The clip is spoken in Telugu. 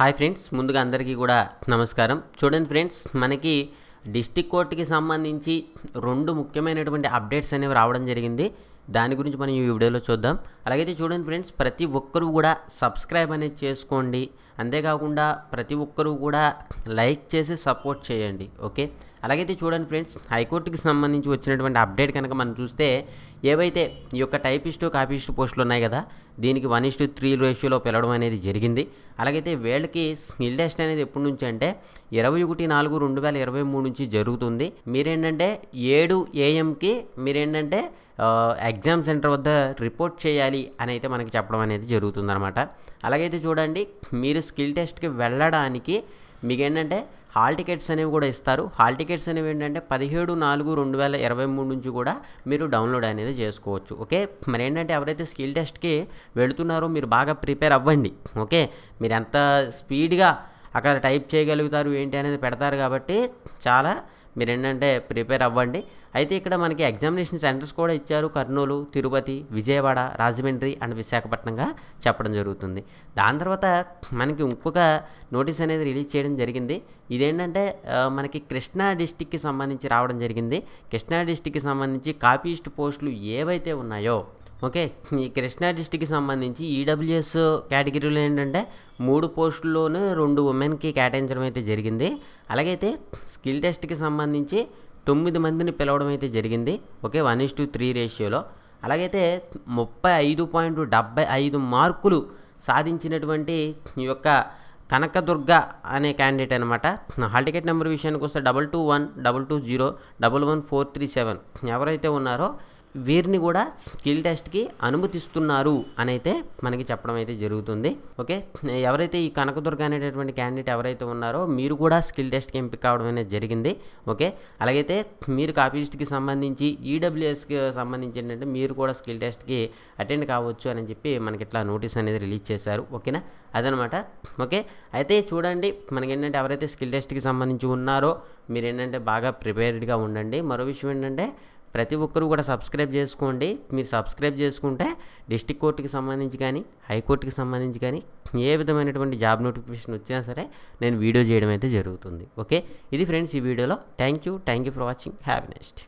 హాయ్ ఫ్రెండ్స్ ముందుగా అందరికీ కూడా నమస్కారం చూడండి ఫ్రెండ్స్ మనకి డిస్టిక్ కోర్టుకి సంబంధించి రెండు ముఖ్యమైనటువంటి అప్డేట్స్ అనేవి రావడం జరిగింది దాని గురించి మనం ఈ వీడియోలో చూద్దాం అలాగైతే చూడండి ఫ్రెండ్స్ ప్రతి ఒక్కరూ కూడా సబ్స్క్రైబ్ అనేది చేసుకోండి అంతేకాకుండా ప్రతి ఒక్కరూ కూడా లైక్ చేసి సపోర్ట్ చేయండి ఓకే అలాగైతే చూడండి ఫ్రెండ్స్ హైకోర్టుకి సంబంధించి వచ్చినటువంటి అప్డేట్ కనుక మనం చూస్తే ఏవైతే ఈ యొక్క టైపిస్టు కాపీస్టు పోస్టులు ఉన్నాయి కదా దీనికి వన్ ఇస్టు త్రీ రేషియోలో పిలవడం అనేది జరిగింది అలాగైతే వీళ్ళకి స్కిల్ టెస్ట్ అనేది ఎప్పటి నుంచి అంటే ఇరవై ఒకటి నాలుగు రెండు వేల ఇరవై మూడు నుంచి జరుగుతుంది మీరేంటంటే ఏడు ఏఎంకి మీరేంటంటే ఎగ్జామ్ సెంటర్ వద్ద రిపోర్ట్ చేయాలి అని అయితే మనకి చెప్పడం అనేది జరుగుతుందనమాట అలాగైతే చూడండి మీరు స్కిల్ టెస్ట్కి వెళ్ళడానికి మీకు ఏంటంటే హాల్ టికెట్స్ అనేవి కూడా ఇస్తారు హాల్ టికెట్స్ అనేవి ఏంటంటే పదిహేడు నాలుగు రెండు వేల ఇరవై మూడు నుంచి కూడా మీరు డౌన్లోడ్ అనేది చేసుకోవచ్చు ఓకే మరి ఏంటంటే ఎవరైతే స్కిల్ టెస్ట్కి వెళుతున్నారో మీరు బాగా ప్రిపేర్ అవ్వండి ఓకే మీరు ఎంత స్పీడ్గా అక్కడ టైప్ చేయగలుగుతారు ఏంటి అనేది పెడతారు కాబట్టి చాలా మీరు ఏంటంటే ప్రిపేర్ అవ్వండి అయితే ఇక్కడ మనకి ఎగ్జామినేషన్ సెంటర్స్ కూడా ఇచ్చారు కర్నూలు తిరుపతి విజయవాడ రాజమండ్రి అండ్ విశాఖపట్నంగా చెప్పడం జరుగుతుంది దాని తర్వాత మనకి ఇంకొక నోటీస్ అనేది రిలీజ్ చేయడం జరిగింది ఇదేంటంటే మనకి కృష్ణా డిస్టిక్కి సంబంధించి రావడం జరిగింది కృష్ణా డిస్టిక్కి సంబంధించి కాపీస్ట్ పోస్టులు ఏవైతే ఉన్నాయో ఓకే ఈ కృష్ణా డిస్టిక్కి సంబంధించి ఈడబ్ల్యూఎస్ e కేటగిరీలో ఏంటంటే మూడు పోస్టుల్లోనూ రెండు ఉమెన్కి కేటాయించడం అయితే జరిగింది అలాగైతే స్కిల్ టెస్ట్కి సంబంధించి తొమ్మిది మందిని పిలవడం అయితే జరిగింది okay one is to three రేషియోలో అలాగైతే ముప్పై ఐదు పాయింట్ డెబ్బై ఐదు మార్కులు సాధించినటువంటి ఈ యొక్క కనకదుర్గ అనే క్యాండిడేట్ అనమాట హాల్ టికెట్ నెంబర్ విషయానికి వస్తే double two one double two zero double one four three seven ఎవరైతే ఉన్నారో వీరిని కూడా స్కిల్ టెస్ట్కి అనుమతిస్తున్నారు అని అయితే మనకి చెప్పడం అయితే జరుగుతుంది ఓకే ఎవరైతే ఈ కనకదుర్గ అనేటటువంటి క్యాండిడేట్ ఎవరైతే ఉన్నారో మీరు కూడా స్కిల్ టెస్ట్కి ఎంపిక కావడం అనేది జరిగింది ఓకే అలాగైతే మీరు కాపీస్ట్కి సంబంధించి ఈడబ్ల్యూఎస్కి సంబంధించి ఏంటంటే మీరు కూడా స్కిల్ టెస్ట్కి అటెండ్ కావచ్చు అని చెప్పి మనకి ఇట్లా నోటీస్ అనేది రిలీజ్ చేశారు ఓకేనా అదనమాట ఓకే అయితే చూడండి మనకి ఏంటంటే ఎవరైతే స్కిల్ టెస్ట్కి సంబంధించి ఉన్నారో మీరు ఏంటంటే బాగా ప్రిపేర్డ్గా ఉండండి మరో విషయం ఏంటంటే ప్రతి ఒక్కరూ కూడా సబ్స్క్రైబ్ చేసుకోండి మీరు సబ్స్క్రైబ్ చేసుకుంటే డిస్టిక్ కోర్టుకి సంబంధించి కానీ హైకోర్టుకి సంబంధించి కానీ ఏ విధమైనటువంటి జాబ్ నోటిఫికేషన్ వచ్చినా సరే నేను వీడియో చేయడం అయితే జరుగుతుంది ఓకే ఇది ఫ్రెండ్స్ ఈ వీడియోలో thank you thank you for watching happy next